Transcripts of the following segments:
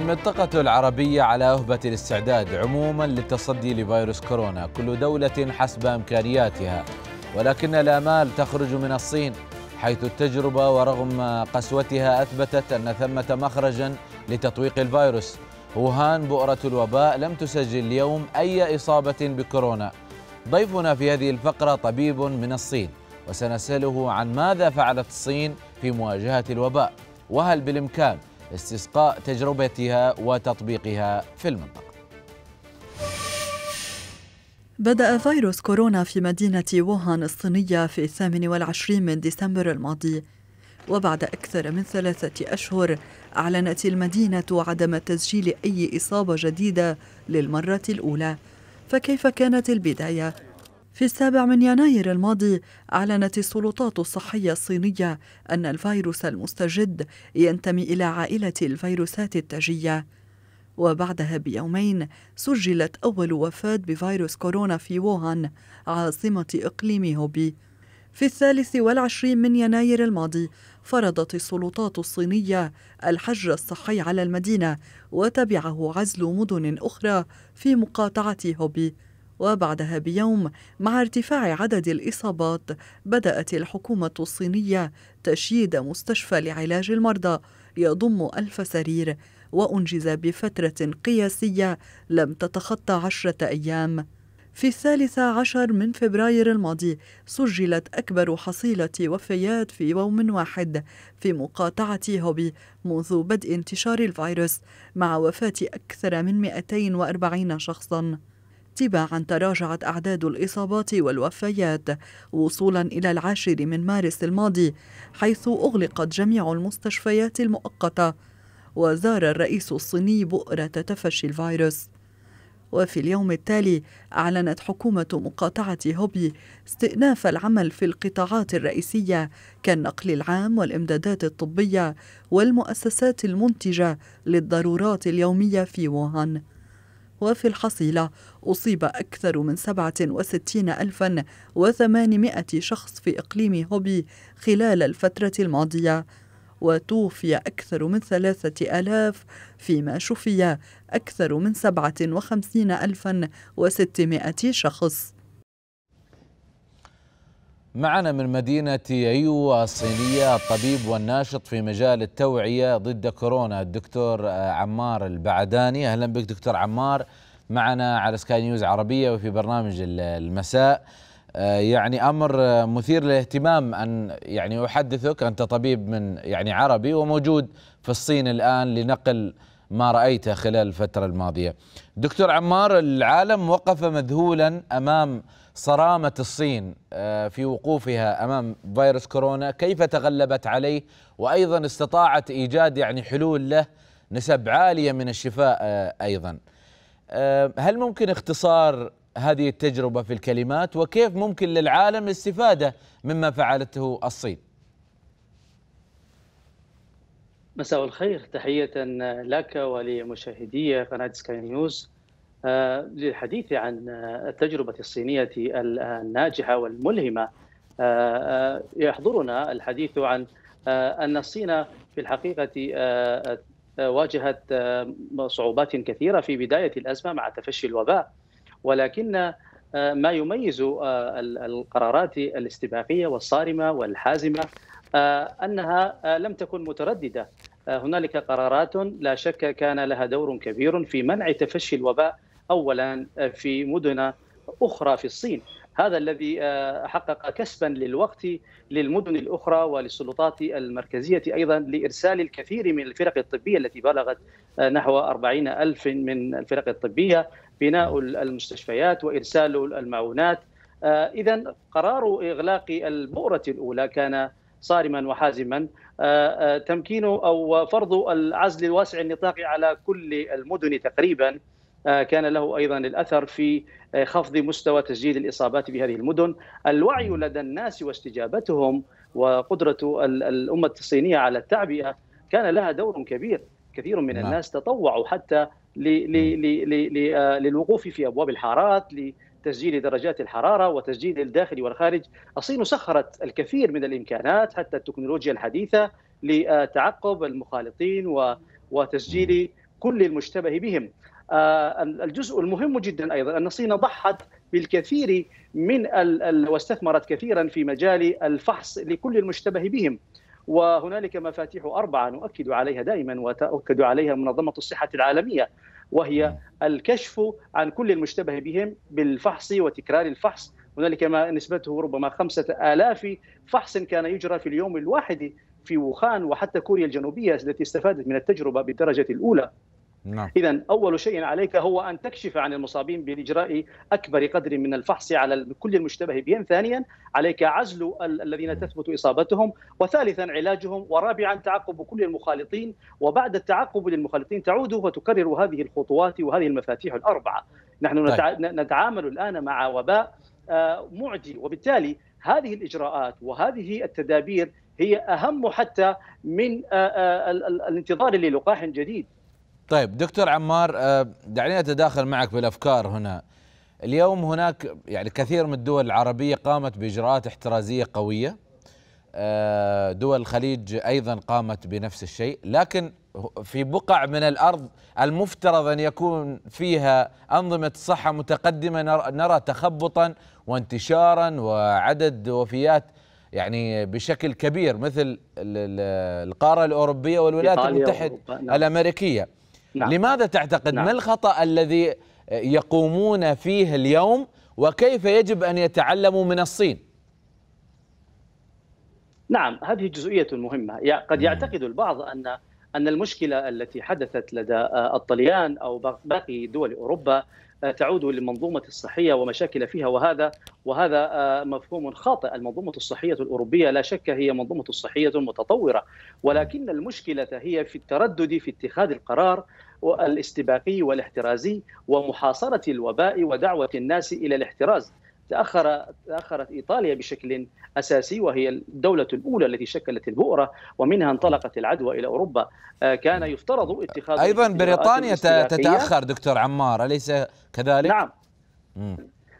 المنطقة العربية على أهبة الاستعداد عموما للتصدي لفيروس كورونا كل دولة حسب إمكانياتها ولكن الآمال تخرج من الصين حيث التجربة ورغم قسوتها أثبتت أن ثمة مخرجا لتطويق الفيروس ووهان بؤرة الوباء لم تسجل اليوم أي إصابة بكورونا ضيفنا في هذه الفقرة طبيب من الصين وسنسأله عن ماذا فعلت الصين في مواجهة الوباء وهل بالإمكان استسقاء تجربتها وتطبيقها في المنطقة بدأ فيروس كورونا في مدينة ووهان الصينية في 28 من ديسمبر الماضي وبعد أكثر من ثلاثة أشهر أعلنت المدينة عدم تسجيل أي إصابة جديدة للمرة الأولى فكيف كانت البداية؟ في السابع من يناير الماضي أعلنت السلطات الصحية الصينية أن الفيروس المستجد ينتمي إلى عائلة الفيروسات التاجية وبعدها بيومين سجلت أول وفاة بفيروس كورونا في ووهان عاصمة إقليم هوبي في الثالث والعشرين من يناير الماضي فرضت السلطات الصينية الحجر الصحي على المدينة وتبعه عزل مدن أخرى في مقاطعة هوبي وبعدها بيوم مع ارتفاع عدد الإصابات بدأت الحكومة الصينية تشييد مستشفى لعلاج المرضى يضم ألف سرير وأنجز بفترة قياسية لم تتخطى عشرة أيام في الثالث عشر من فبراير الماضي سجلت أكبر حصيلة وفيات في يوم واحد في مقاطعة هوبي منذ بدء انتشار الفيروس مع وفاة أكثر من 240 شخصاً تباعا تراجعت أعداد الإصابات والوفيات وصولا إلى العاشر من مارس الماضي حيث أغلقت جميع المستشفيات المؤقتة وزار الرئيس الصيني بؤرة تفشي الفيروس وفي اليوم التالي أعلنت حكومة مقاطعة هوبي استئناف العمل في القطاعات الرئيسية كالنقل العام والإمدادات الطبية والمؤسسات المنتجة للضرورات اليومية في ووهان وفي الحصيلة أصيب أكثر من 67 ألفا وثمانمائة شخص في إقليم هوبي خلال الفترة الماضية وتوفي أكثر من ثلاثة آلاف فيما شفي أكثر من سبعة وخمسين ألفا وستمائة شخص معنا من مدينة أيوة الصينية الطبيب والناشط في مجال التوعية ضد كورونا الدكتور آه، عمار البعداني أهلا بك دكتور عمار معنا على سكاي نيوز عربية وفي برنامج المساء آه، يعني أمر آه، مثير للاهتمام أن يعني أحدثك أنت طبيب من يعني عربي وموجود في الصين الآن لنقل ما رأيته خلال الفترة الماضية دكتور عمار العالم وقف مذهولا أمام صرامة الصين آه، في وقوفها أمام فيروس كورونا كيف تغلبت عليه وأيضا استطاعت إيجاد يعني حلول له نسب عالية من الشفاء آه، أيضا آه، هل ممكن اختصار هذه التجربة في الكلمات وكيف ممكن للعالم الاستفادة مما فعلته الصين مساء الخير تحية لك ولمشاهدي قناة سكاي نيوز آه، للحديث عن آه، التجربة الصينية الناجحة والملهمة آه، يحضرنا الحديث عن أن الصين في الحقيقة واجهت صعوبات كثيرة في بداية الأزمة مع تفشي الوباء ولكن ما يميز القرارات الاستباقية والصارمة والحازمة أنها لم تكن مترددة هنالك قرارات لا شك كان لها دور كبير في منع تفشي الوباء اولا آه، في مدن اخرى في الصين هذا الذي آه، حقق كسبا للوقت للمدن الاخرى وللسلطات المركزيه ايضا لارسال الكثير من الفرق الطبيه التي بلغت آه، نحو 40 الف من الفرق الطبيه بناء المستشفيات وارسال المعونات اذا قرار اغلاق البؤره الاولى كان صارما وحازما تمكين او فرض العزل واسع النطاق على كل المدن تقريبا آه، كان له ايضا الاثر في آه، خفض مستوى تسجيل الاصابات في هذه المدن، الوعي لدى الناس واستجابتهم وقدره الامه الصينيه على التعبئه كان لها دور كبير، كثير من نعم. الناس تطوعوا حتى آه، للوقوف في ابواب الحارات لتسجيل درجات الحراره وتسجيل الداخل والخارج، الصين سخرت الكثير من الامكانات حتى التكنولوجيا الحديثه لتعقب المخالطين وتسجيل كل المشتبه بهم آه، الجزء المهم جدا ايضا ان الصين ضحت بالكثير من واستثمرت كثيرا في مجال الفحص لكل المشتبه بهم وهنالك مفاتيح اربعه نؤكد عليها دائما وتؤكد عليها منظمه الصحه العالميه وهي الكشف عن كل المشتبه بهم بالفحص وتكرار الفحص هنالك ما نسبته ربما خمسة آلاف فحص كان يجرى في اليوم الواحد في ووخان وحتى كوريا الجنوبية التي استفادت من التجربة بالدرجة الأولى نعم. إذا أول شيء عليك هو أن تكشف عن المصابين بإجراء أكبر قدر من الفحص على كل المشتبه بهم ثانيا عليك عزل الذين نعم. تثبت إصابتهم وثالثا علاجهم ورابعا تعقب كل المخالطين وبعد التعقب للمخالطين تعود وتكرر هذه الخطوات وهذه المفاتيح الأربعة نحن طيب. نتعامل الآن مع وباء آه، معدي وبالتالي هذه الإجراءات وهذه التدابير هي أهم حتى من آه، آه، الانتظار للقاح جديد طيب دكتور عمار آه، دعني اتداخل معك بالافكار هنا اليوم هناك يعني كثير من الدول العربيه قامت باجراءات احترازيه قويه آه، دول الخليج ايضا قامت بنفس الشيء لكن في بقع من الارض المفترض ان يكون فيها انظمه صحه متقدمه نرى تخبطا وانتشارا وعدد وفيات يعني بشكل كبير مثل القاره الاوروبيه والولايات المتحده نعم. الامريكيه نعم. لماذا تعتقد نعم. ما الخطأ الذي يقومون فيه اليوم وكيف يجب أن يتعلموا من الصين نعم هذه جزئية مهمة قد يعتقد البعض أن أن المشكلة التي حدثت لدى الطليان أو باقي دول أوروبا تعود للمنظومه الصحيه ومشاكل فيها وهذا وهذا آه، مفهوم خاطئ، المنظومه الصحيه الاوروبيه لا شك هي منظومه صحيه متطوره، ولكن المشكله هي في التردد في اتخاذ القرار الاستباقي والاحترازي ومحاصره الوباء ودعوه الناس الى الاحتراز. تأخر تأخرت إيطاليا بشكل أساسي وهي الدولة الأولى التي شكلت البؤرة ومنها انطلقت العدوى إلى أوروبا آه، كان يفترض اتخاذ أيضا بريطانيا تتأخر دكتور عمار أليس كذلك؟ نعم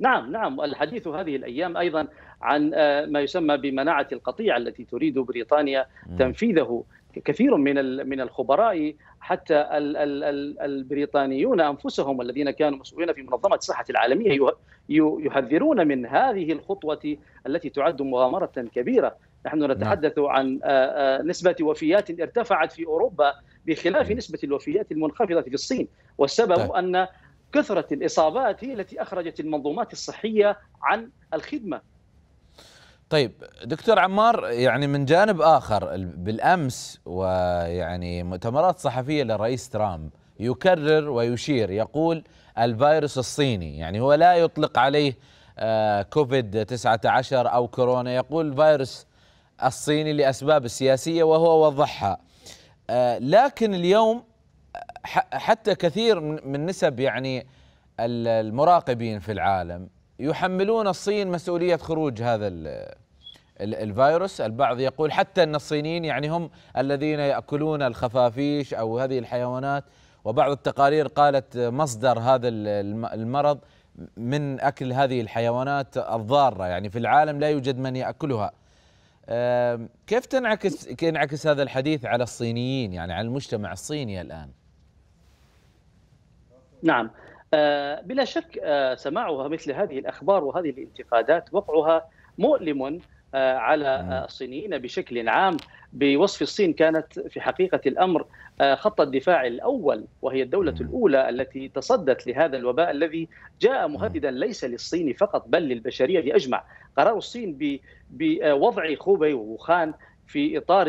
نعم نعم الحديث هذه الأيام أيضا عن آه، ما يسمى بمناعة القطيع التي تريد بريطانيا تنفيذه كثير من من الخبراء حتى البريطانيون انفسهم الذين كانوا مسؤولين في منظمه الصحه العالميه يحذرون من هذه الخطوه التي تعد مغامره كبيره، نحن نعم. نتحدث عن آه، آه، نسبه وفيات ارتفعت في اوروبا بخلاف نعم. نسبه الوفيات المنخفضه في الصين، والسبب طيب. ان كثره الاصابات هي التي اخرجت المنظومات الصحيه عن الخدمه طيب دكتور عمار يعني من جانب اخر بالامس ويعني مؤتمرات صحفيه للرئيس ترامب يكرر ويشير يقول الفيروس الصيني يعني هو لا يطلق عليه آه، كوفيد 19 او كورونا يقول فيروس الصيني لاسباب سياسيه وهو وضحها آه، لكن اليوم حتى كثير من نسب يعني المراقبين في العالم يحملون الصين مسؤوليه خروج هذا الفيروس البعض يقول حتى ان الصينيين يعني هم الذين ياكلون الخفافيش او هذه الحيوانات وبعض التقارير قالت مصدر هذا المرض من اكل هذه الحيوانات الضاره يعني في العالم لا يوجد من ياكلها كيف تنعكس ينعكس هذا الحديث على الصينيين يعني على المجتمع الصيني الان نعم آه، بلا شك آه، سماعها مثل هذه الاخبار وهذه الانتقادات وقعها مؤلم آه، على الصينيين آه، بشكل عام بوصف الصين كانت في حقيقة الأمر آه، خط الدفاع الأول وهي الدولة الأولى التي تصدت لهذا الوباء الذي جاء مهددا ليس للصين فقط بل للبشرية أجمع قرار الصين بوضع خوبي ووخان في إطار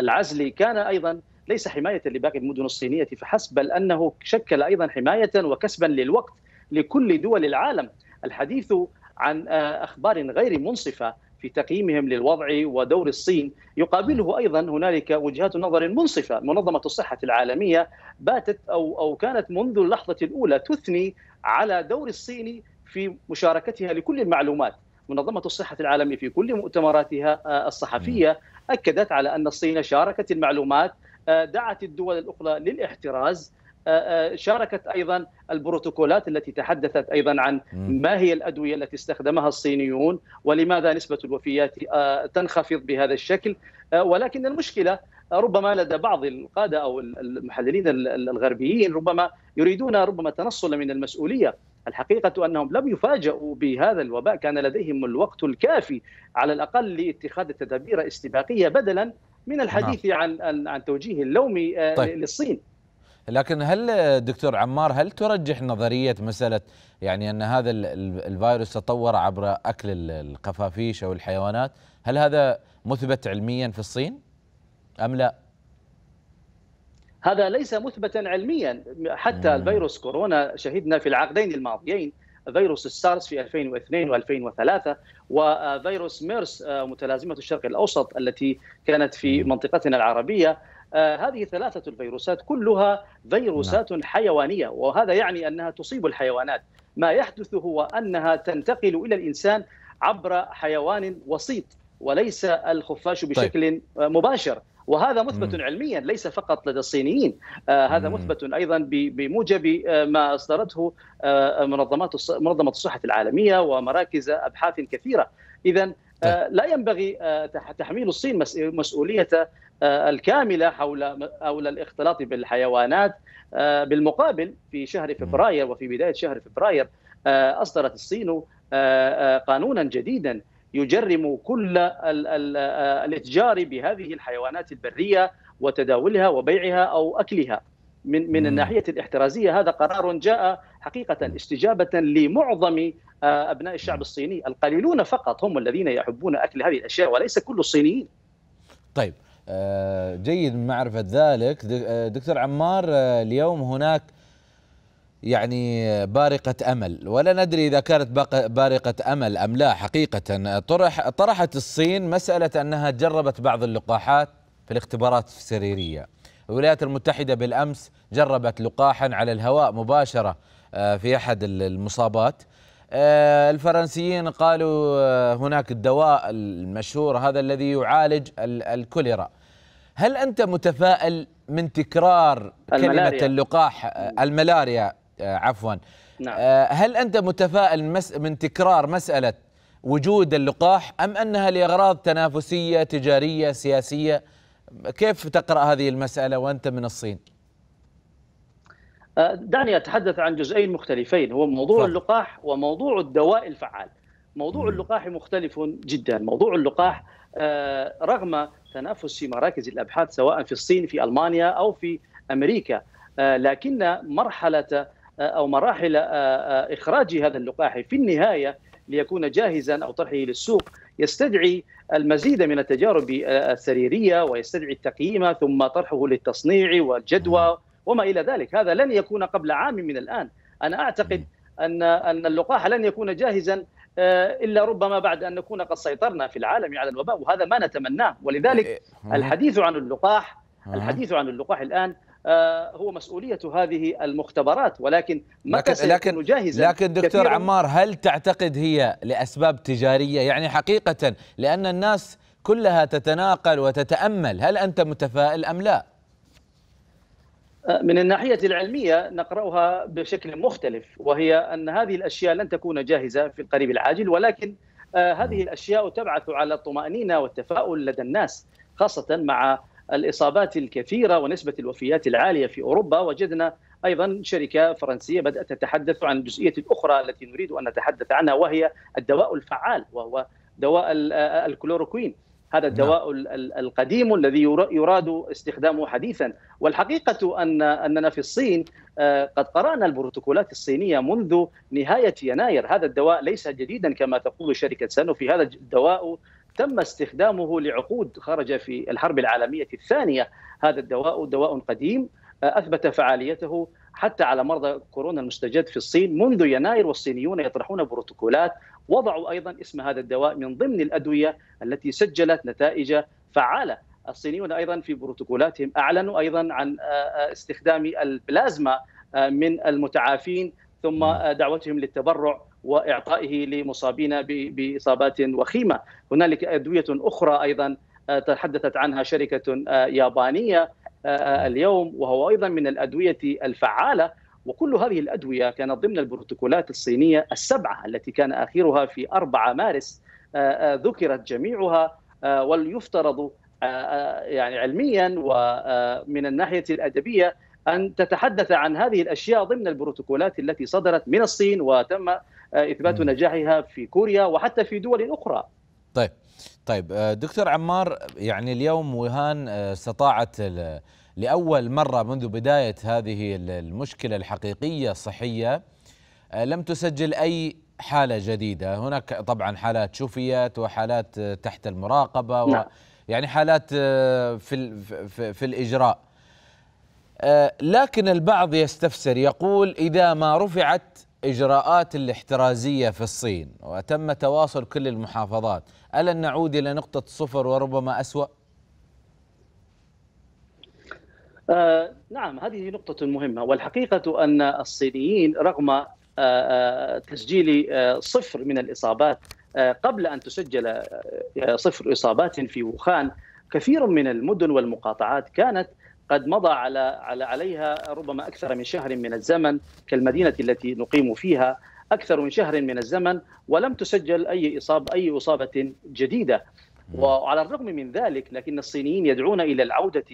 العزل كان أيضا ليس حماية لباقي المدن الصينية فحسب بل أنه شكل أيضا حماية وكسبا للوقت لكل دول العالم الحديث عن أخبار غير منصفة في تقييمهم للوضع ودور الصين يقابله ايضا هنالك وجهات نظر منصفه منظمه الصحه العالميه باتت او او كانت منذ اللحظه الاولى تثني على دور الصين في مشاركتها لكل المعلومات منظمة الصحة العالمية في كل مؤتمراتها الصحفية أكدت على أن الصين شاركت المعلومات آه، دعت الدول الأخرى للاحتراز آه، آه، شاركت ايضا البروتوكولات التي تحدثت ايضا عن ما هي الادويه التي استخدمها الصينيون ولماذا نسبه الوفيات آه، تنخفض بهذا الشكل ولكن المشكله ربما لدى بعض القاده او المحللين الغربيين ربما يريدون ربما تنصل من المسؤوليه الحقيقة أنهم لم يفاجؤوا بهذا الوباء كان لديهم الوقت الكافي على الأقل لاتخاذ تدابير استباقية بدلا من الحديث نعم. عن عن توجيه اللوم طيب. للصين لكن هل دكتور عمار هل ترجح نظريه مساله يعني ان هذا الفيروس تطور عبر اكل القفافيش او الحيوانات هل هذا مثبت علميا في الصين ام لا هذا ليس مثبتا علميا حتى الفيروس كورونا شهدنا في العقدين الماضيين فيروس السارس في 2002 و2003 وفيروس ميرس آه، متلازمه الشرق الاوسط التي كانت في منطقتنا العربيه آه، هذه ثلاثة الفيروسات كلها فيروسات نعم. حيوانية وهذا يعني أنها تصيب الحيوانات ما يحدث هو أنها تنتقل إلى الإنسان عبر حيوان وسيط وليس الخفاش طيب. بشكل طيب. مباشر وهذا مثبت مم. علميا ليس فقط لدى الصينيين آه هذا مم. مثبت ايضا بموجب آه، ما اصدرته آه، منظمات منظمه الصحه العالميه ومراكز ابحاث كثيره اذا آه طيب. لا ينبغي تحميل الصين مسؤوليه آه، الكامله حول حول الاختلاط بالحيوانات آه، بالمقابل في شهر فبراير وفي بدايه شهر فبراير آه، اصدرت الصين قانونا جديدا يجرم كل الاتجار بهذه الحيوانات البريه وتداولها وبيعها او اكلها من من الناحيه الاحترازيه هذا قرار جاء حقيقه استجابه لمعظم ابناء الشعب الصيني، القليلون فقط هم الذين يحبون اكل هذه الاشياء وليس كل الصينيين. طيب آه، جيد من معرفة ذلك آه، دكتور عمار آه، اليوم هناك يعني بارقة أمل ولا ندري إذا كانت بارقة أمل أم لا حقيقة طرح طرحت الصين مسألة أنها جربت بعض اللقاحات في الاختبارات السريرية الولايات المتحدة بالأمس جربت لقاحا على الهواء مباشرة في أحد المصابات آه، الفرنسيين قالوا آه، هناك الدواء المشهور هذا الذي يعالج الكوليرا هل أنت متفائل من تكرار الملاريا. كلمة اللقاح آه، الملاريا عفوا نعم. هل أنت متفائل من تكرار مسألة وجود اللقاح أم أنها لأغراض تنافسية تجارية سياسية كيف تقرأ هذه المسألة وأنت من الصين؟ آه، دعني اتحدث عن جزئين مختلفين هو موضوع اللقاح وموضوع الدواء الفعال. موضوع اللقاح مختلف جدا، موضوع اللقاح آه، رغم تنافس في مراكز الابحاث سواء في الصين في المانيا او في امريكا آه، لكن مرحله او مراحل اخراج هذا اللقاح في النهايه ليكون جاهزا او طرحه للسوق يستدعي المزيد من التجارب السريريه ويستدعي التقييم ثم طرحه للتصنيع والجدوى وما الى ذلك هذا لن يكون قبل عام من الان انا اعتقد ان ان اللقاح لن يكون جاهزا آه، الا ربما بعد ان نكون قد سيطرنا في العالم على الوباء وهذا ما نتمناه ولذلك إيه، الحديث عن اللقاح الحديث عن اللقاح الان آه، هو مسؤوليه هذه المختبرات ولكن متى لكن جاهزا لكن دكتور عمار هل تعتقد هي لاسباب تجاريه يعني حقيقه لان الناس كلها تتناقل وتتامل هل انت متفائل ام لا؟ من الناحية العلمية نقرأها بشكل مختلف وهي أن هذه الأشياء لن تكون جاهزة في القريب العاجل ولكن آه، هذه نعم. الأشياء تبعث على الطمأنينة والتفاؤل لدى الناس خاصة مع الإصابات الكثيرة ونسبة الوفيات العالية في أوروبا وجدنا ايضا شركه فرنسيه بدات تتحدث عن الجزئيه الاخرى التي نريد ان نتحدث عنها وهي الدواء الفعال وهو دواء آه، آه، الكلوروكوين هذا نعم. الدواء القديم الذي يراد استخدامه حديثا والحقيقة أن أننا في الصين آه، قد قرأنا البروتوكولات الصينية منذ نهاية يناير هذا الدواء ليس جديدا كما تقول شركة في هذا الدواء تم استخدامه لعقود خرج في الحرب العالمية الثانية هذا الدواء دواء قديم آه، أثبت فعاليته حتى على مرضى كورونا المستجد في الصين منذ يناير والصينيون يطرحون بروتوكولات وضعوا ايضا اسم هذا الدواء من ضمن الادويه التي سجلت نتائج فعاله الصينيون ايضا في بروتوكولاتهم اعلنوا ايضا عن آه، آه، استخدام البلازما آه، من المتعافين ثم دعوتهم للتبرع واعطائه لمصابين باصابات وخيمه هنالك ادويه اخرى ايضا تحدثت عنها شركه يابانيه اليوم وهو ايضا من الادويه الفعاله وكل هذه الادويه كانت ضمن البروتوكولات الصينيه السبعه التي كان اخرها في 4 مارس آه، آه، ذكرت جميعها آه، وليفترض يعني علميا ومن الناحيه الادبيه ان تتحدث عن هذه الاشياء ضمن البروتوكولات التي صدرت من الصين وتم اثبات نجاحها في كوريا وحتى في دول اخرى. طيب طيب آه، دكتور عمار يعني اليوم وهان آه، استطاعت لاول مره منذ بدايه هذه المشكله الحقيقيه الصحيه آه، لم تسجل اي حاله جديده، هناك طبعا حالات شفيت وحالات تحت المراقبه و نعم. يعني حالات في في, في الاجراء. لكن البعض يستفسر يقول اذا ما رفعت الإجراءات الاحترازية في الصين وتم تواصل كل المحافظات ألا نعود إلى نقطة صفر وربما أسوأ؟ آه نعم هذه نقطة مهمة والحقيقة أن الصينيين رغم آه آه تسجيل آه، صفر من الإصابات آه، قبل أن تسجل آه، صفر إصابات في وخان كثير من المدن والمقاطعات كانت قد مضى على, على عليها ربما أكثر من شهر من الزمن كالمدينة التي نقيم فيها أكثر من شهر من الزمن ولم تسجل أي إصابة أي إصابة جديدة وعلى الرغم من ذلك لكن الصينيين يدعون إلى العودة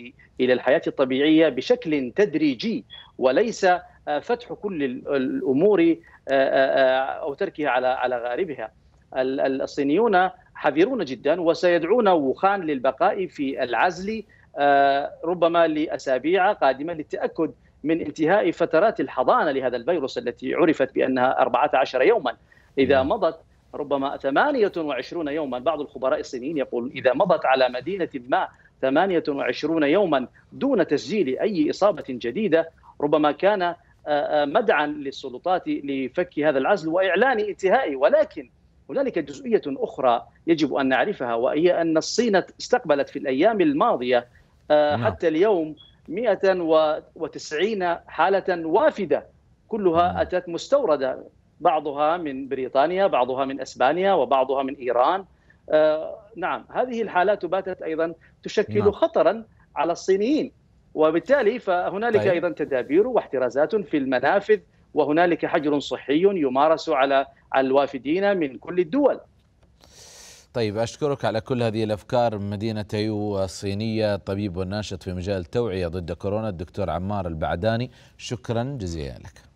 إلى الحياة الطبيعية بشكل تدريجي وليس آه، فتح كل الأمور آه، آه، أو تركها على على غاربها الصينيون حذرون جدا وسيدعون ووخان للبقاء في العزل آه، ربما لاسابيع قادمه للتاكد من انتهاء فترات الحضانه لهذا الفيروس التي عرفت بانها 14 يوما اذا نعم. مضت ربما 28 يوما بعض الخبراء الصينيين يقول اذا مضت على مدينه ما 28 يوما دون تسجيل اي اصابه جديده ربما كان آه، آه، مدعا للسلطات لفك هذا العزل واعلان انتهائه ولكن هنالك جزئيه اخرى يجب ان نعرفها وهي ان الصين استقبلت في الايام الماضيه آه، نعم. حتى اليوم 190 حالة وافدة كلها نعم. أتت مستوردة بعضها من بريطانيا بعضها من أسبانيا وبعضها من إيران آه، نعم هذه الحالات باتت أيضا تشكل نعم. خطرا على الصينيين وبالتالي فهنالك طيب. أيضا تدابير واحترازات في المنافذ وهنالك حجر صحي يمارس على الوافدين من كل الدول طيب أشكرك على كل هذه الأفكار مدينة تايو الصينية طبيب وناشط في مجال التوعية ضد كورونا الدكتور عمار البعداني شكرا جزيلا لك